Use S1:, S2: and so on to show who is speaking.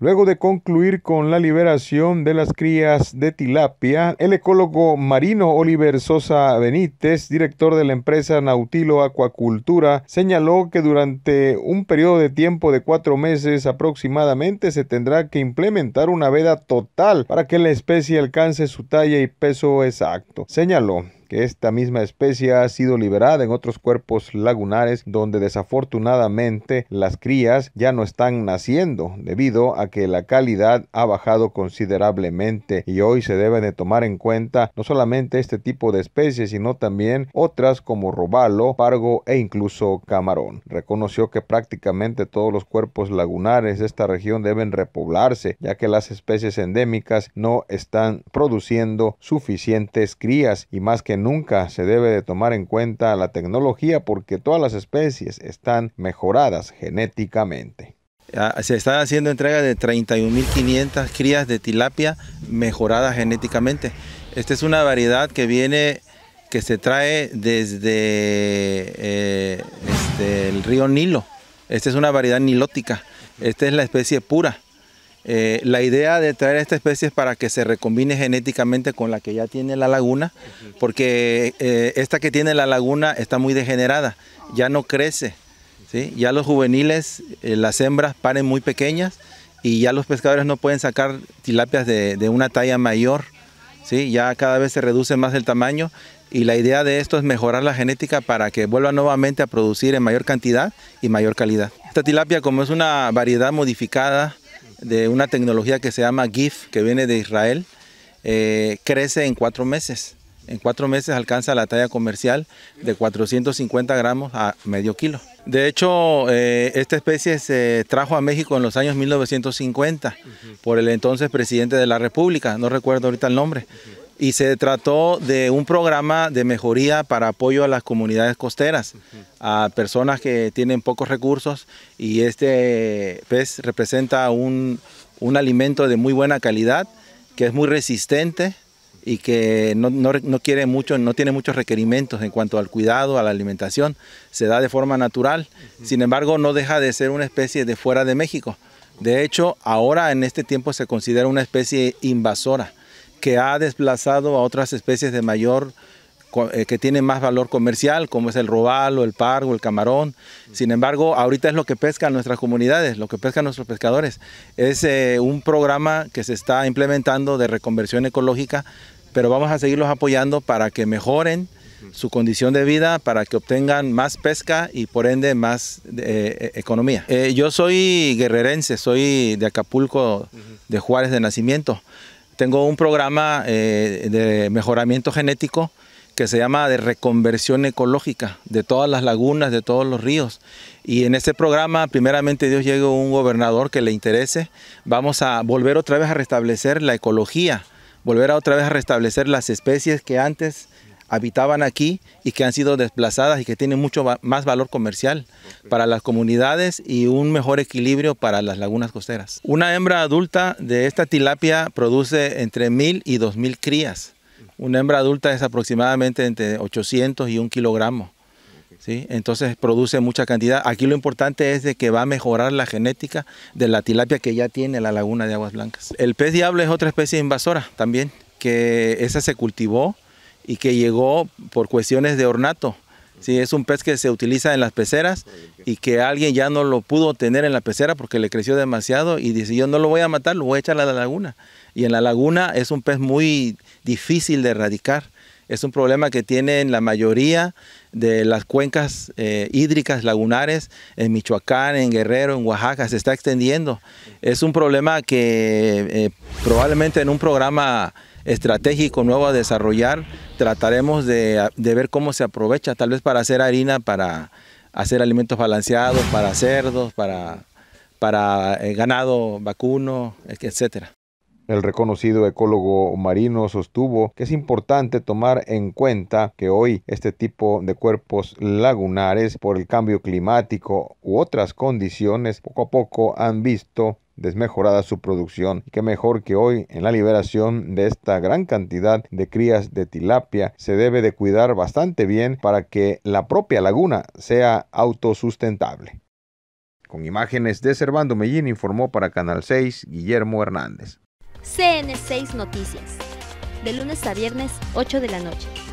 S1: Luego de concluir con la liberación de las crías de tilapia, el ecólogo marino Oliver Sosa Benítez, director de la empresa Nautilo Acuacultura, señaló que durante un periodo de tiempo de cuatro meses aproximadamente se tendrá que implementar una veda total para que la especie alcance su talla y peso exacto. Señaló, que esta misma especie ha sido liberada en otros cuerpos lagunares donde desafortunadamente las crías ya no están naciendo debido a que la calidad ha bajado considerablemente y hoy se debe de tomar en cuenta no solamente este tipo de especies sino también otras como robalo, pargo e incluso camarón. Reconoció que prácticamente todos los cuerpos lagunares de esta región deben repoblarse ya que las especies endémicas no están produciendo suficientes crías y más que nunca se debe de tomar en cuenta la tecnología porque todas las especies están mejoradas genéticamente. Ah, se está haciendo entrega de 31.500 crías de tilapia mejoradas genéticamente.
S2: Esta es una variedad que viene, que se trae desde eh, este, el río Nilo. Esta es una variedad nilótica. Esta es la especie pura. Eh, la idea de traer esta especie es para que se recombine genéticamente con la que ya tiene la laguna, porque eh, esta que tiene la laguna está muy degenerada, ya no crece. Ya los juveniles, eh, las hembras paren muy pequeñas y ya los pescadores no pueden sacar tilapias de, una talla mayor. Ya cada vez se reduce más el tamaño y la idea de esto es mejorar la genética para que vuelva nuevamente a producir en mayor cantidad y mayor calidad. Esta tilapia, como es una variedad modificada, de una tecnología que se llama GIF, que viene de Israel, eh, crece en cuatro meses. En cuatro meses alcanza la talla comercial de 450 gramos a medio kilo. De hecho, eh, esta especie se trajo a México en los años 1950 por el entonces presidente de la República, no recuerdo ahorita el nombre, y se trató de un programa de mejoría para apoyo a las comunidades costeras, a personas que tienen pocos recursos y este pez pues, representa un, un alimento de muy buena calidad, que es muy resistente y que no, no, no, quiere mucho, no tiene muchos requerimientos en cuanto al cuidado, a la alimentación, se da de forma natural, sin embargo no deja de ser una especie de fuera de México. De hecho, ahora en este tiempo se considera una especie invasora que ha desplazado a otras especies de mayor eh, que tienen más valor comercial, como es el robalo, el pargo, el camarón. Sin embargo, ahorita es lo que pescan nuestras comunidades, lo que pescan nuestros pescadores. Es eh, un programa que se está implementando de reconversión ecológica, pero vamos a seguirlos apoyando para que mejoren su condición de vida para que obtengan más pesca y por ende más eh, economía. yo soy guerrerense, soy de Acapulco, de Juárez de nacimiento. Tengo un programa eh, de mejoramiento genético que se llama de reconversión ecológica de todas las lagunas, de todos los ríos. Y en este programa, primeramente Dios llegue un gobernador que le interese, vamos a volver otra vez a restablecer la ecología, volver otra vez a restablecer las especies que antes habitaban aquí y que han sido desplazadas y que tienen mucho más valor comercial para las comunidades y un mejor equilibrio para las lagunas costeras. Una hembra adulta de esta tilapia produce entre mil y 2.000 crías. Una hembra adulta es aproximadamente entre 800 y un kilogramo. ¿Sí? Entonces produce mucha cantidad. Aquí lo importante es de que va a mejorar la genética de la tilapia que ya tiene la laguna de aguas blancas. El pez diablo es otra especie invasora también, que esa se cultivó y que llegó por cuestiones de ornato. Sí, es un pez que se utiliza en las peceras y que alguien ya no lo pudo tener en la pecera porque le creció demasiado y dice, yo no lo voy a matar, lo voy a echar a la laguna. Y en la laguna es un pez muy difícil de erradicar. Es un problema que tienen la mayoría de las cuencas eh, hídricas lagunares en Michoacán, en Guerrero, en Oaxaca, se está extendiendo. Es un problema que eh, probablemente en un programa estratégico nuevo a desarrollar. Trataremos de, ver cómo se aprovecha, tal vez para hacer harina, para hacer alimentos balanceados, para cerdos, para, para eh, ganado vacuno, etcétera.
S1: El reconocido ecólogo marino sostuvo que es importante tomar en cuenta que hoy este tipo de cuerpos lagunares por el cambio climático u otras condiciones poco a poco han visto desmejorada su producción. Y qué mejor que hoy, en la liberación de esta gran cantidad de crías de tilapia, se debe de cuidar bastante bien para que la propia laguna sea autosustentable. Con imágenes de Servando Mellín informó para Canal 6 Guillermo Hernández.
S2: CN6 Noticias, de lunes a viernes 8 de la noche.